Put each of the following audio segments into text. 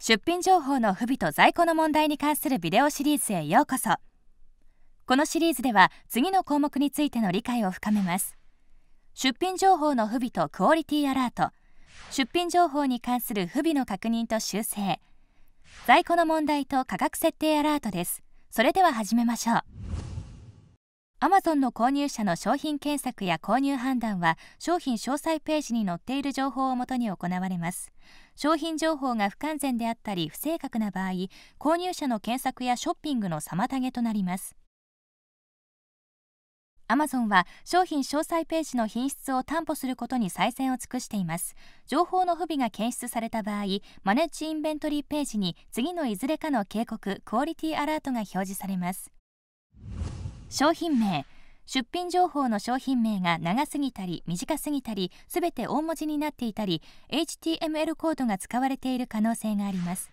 出品情報の不備と在庫の問題に関するビデオシリーズへようこそこのシリーズでは次の項目についての理解を深めます出品情報の不備とクオリティアラート出品情報に関する不備の確認と修正在庫の問題と価格設定アラートですそれでは始めましょう Amazon の購入者の商品検索や購入判断は商品詳細ページに載っている情報をもとに行われます商品情報が不完全であったり不正確な場合購入者の検索やショッピングの妨げとなります Amazon は商品詳細ページの品質を担保することに最善を尽くしています情報の不備が検出された場合マネッジインベントリーページに次のいずれかの警告クオリティアラートが表示されます商品名出品情報の商品名が長すぎたり短すぎたりすべて大文字になっていたり HTML コードが使われている可能性があります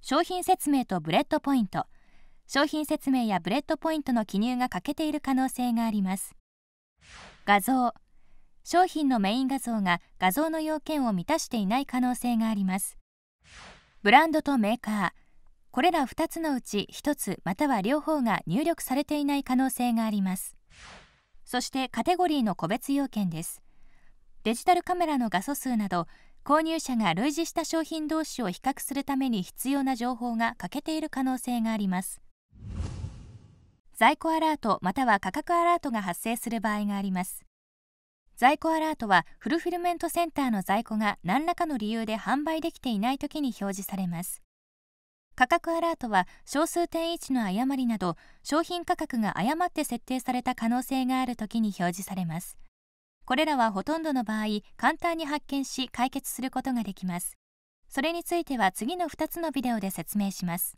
商品説明とブレッドポイント商品説明やブレッドポイントの記入が欠けている可能性があります画像商品のメイン画像が画像の要件を満たしていない可能性がありますブランドとメーカーこれら2つのうち1つまたは両方が入力されていない可能性がありますそしてカテゴリーの個別要件ですデジタルカメラの画素数など購入者が類似した商品同士を比較するために必要な情報が欠けている可能性があります在庫アラートまたは価格アラートが発生する場合があります在庫アラートはフルフィルメントセンターの在庫が何らかの理由で販売できていない時に表示されます価格アラートは小数点位置の誤りなど商品価格が誤って設定された可能性があるときに表示されますこれらはほとんどの場合簡単に発見し解決することができますそれについては次の2つのビデオで説明します